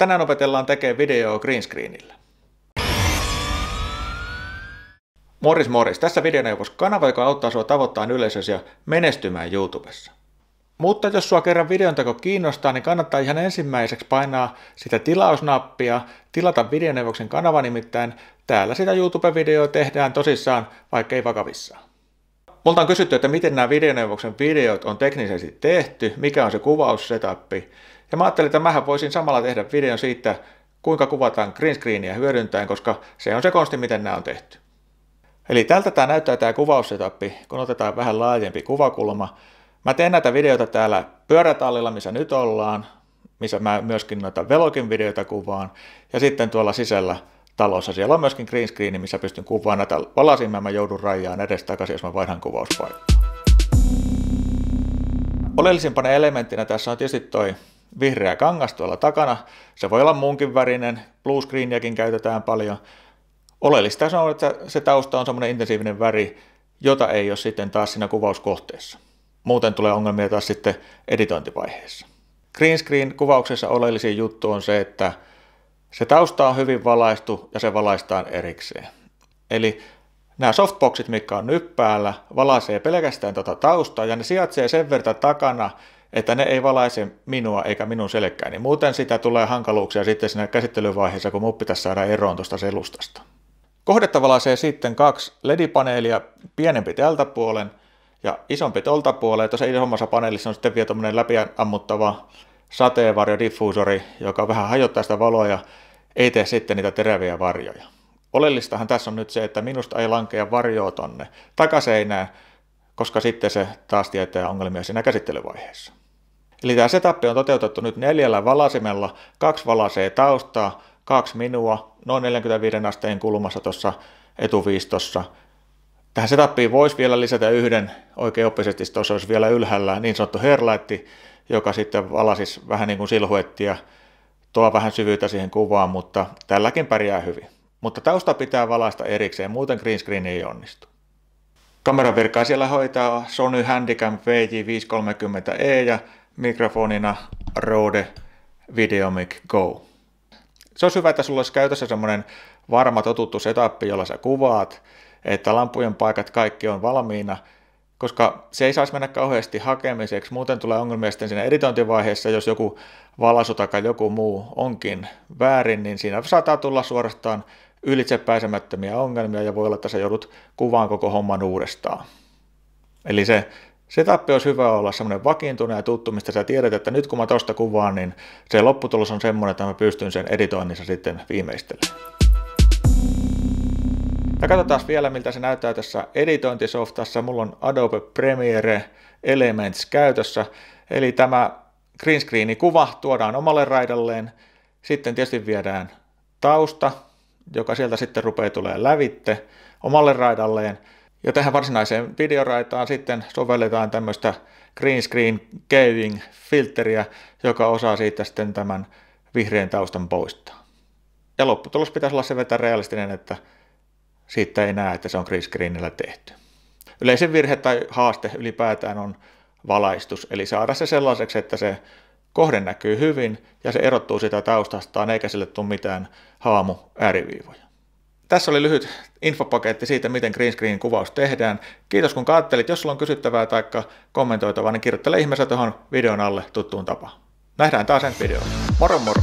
Tänään opetellaan tekemään videoa green screenillä. Morris Morris, tässä videoneuvos kanava, joka auttaa sinua tavoittamaan yleisösi ja menestymään YouTubessa. Mutta jos sua kerran videon teko kiinnostaa, niin kannattaa ihan ensimmäiseksi painaa sitä tilausnappia, tilata videoneuvoksen kanava nimittäin. Täällä sitä YouTube-videoa tehdään tosissaan, vaikka ei vakavissaan. Multa on kysytty, että miten nämä videoneuvoksen videot on teknisesti tehty, mikä on se kuvaussetappi, ja mä ajattelin, että mähän voisin samalla tehdä videon siitä, kuinka kuvataan green screenia hyödyntäen, koska se on se konsti, miten nämä on tehty. Eli tältä tämä näyttää tämä kuvaussetappi, kun otetaan vähän laajempi kuvakulma. Mä teen näitä videoita täällä pyörätallilla, missä nyt ollaan, missä mä myöskin noita velokin videoita kuvaan, ja sitten tuolla sisällä talossa. Siellä on myöskin green screen, missä pystyn kuvaamaan näitä palasimia, mä joudun rajaan takaisin, jos mä vaihdan kuvauspaikkaa. Oleellisimpana elementtinä tässä on tietysti toi vihreä kangas tuolla takana. Se voi olla muunkin värinen, blue screeniäkin käytetään paljon. Oleellista on, että se tausta on semmoinen intensiivinen väri, jota ei ole sitten taas siinä kuvauskohteessa. Muuten tulee ongelmia taas sitten editointivaiheessa. Green screen kuvauksessa oleellisin juttu on se, että se tausta on hyvin valaistu ja se valaistaan erikseen. Eli nämä softboxit, mitkä on nyt päällä, valaisee pelkästään tuota taustaa ja ne sijaitsee sen verran takana, että ne ei valaise minua eikä minun selkääni. Muuten sitä tulee hankaluuksia sitten siinä käsittelyvaiheessa, kun mun pitäisi saada eroon tuosta selustasta. Kohdetta valaisee sitten kaksi LED-paneelia, pienempi tältä puolen ja isompi tuolta puolen. Tuossa isommassa paneelissa on sitten vielä tuommoinen läpiammuttava sateenvarjodiffusori, joka vähän hajottaa sitä valoa ja ei tee sitten niitä teräviä varjoja. Oleellistahan tässä on nyt se, että minusta ei lankea varjoa tonne takaseinään, koska sitten se taas tietää ongelmia siinä käsittelyvaiheessa. Eli tämä setup on toteutettu nyt neljällä valasimella, kaksi valasee taustaa, kaksi minua, noin 45 asteen kulmassa tuossa etuviistossa. Tähän setupiin voisi vielä lisätä yhden oikein oppisesti, tuossa olisi vielä ylhäällä niin sanottu herlaitti, joka sitten valasisi vähän niin kuin silhuettia, tuo vähän syvyyttä siihen kuvaan, mutta tälläkin pärjää hyvin. Mutta tausta pitää valaista erikseen, muuten green screen ei onnistu. Kameran virkaa siellä hoitaa Sony Handycam VJ530e ja mikrofonina Rode Videomic Go. Se olisi hyvä, että sulla olisi käytössä semmoinen varma totuttu setup, jolla sä kuvaat, että lampujen paikat kaikki on valmiina, koska se ei saisi mennä kauheasti hakemiseksi. Muuten tulee ongelmia sitten siinä editointivaiheessa, jos joku valasu tai joku muu onkin väärin, niin siinä saattaa tulla suorastaan ylitsepääsemättömiä ongelmia ja voi olla, että sä joudut kuvaan koko homman uudestaan. Eli se Setup olisi hyvä olla semmoinen vakiintunut ja tuttu, mistä sä tiedät, että nyt kun mä tosta kuvaan, niin se lopputulos on semmoinen, että mä pystyn sen editoinnissa sitten viimeistelemään. Ja katsotaan vielä, miltä se näyttää tässä editointisoftassa. Mulla on Adobe Premiere Elements käytössä. Eli tämä green screeni kuva tuodaan omalle raidalleen. Sitten tietysti viedään tausta, joka sieltä sitten rupeaa tulee lävitte omalle raidalleen. Ja tähän varsinaiseen videoraitaan sitten sovelletaan tämmöistä green screen caving filteriä, joka osaa siitä sitten tämän vihreän taustan poistaa. Ja lopputulos pitäisi olla se vetää realistinen, että siitä ei näe, että se on green screenillä tehty. Yleisin virhe tai haaste ylipäätään on valaistus, eli saada se sellaiseksi, että se kohde näkyy hyvin ja se erottuu sitä taustastaan eikä sille tule mitään haamu ääriviivoja. Tässä oli lyhyt infopaketti siitä, miten green screen kuvaus tehdään. Kiitos kun katselit. Jos sulla on kysyttävää tai kommentoitavaa, niin kirjoittele ihmeessä tuohon videon alle tuttuun tapaan. Nähdään taas ensi videolla. Moro moro!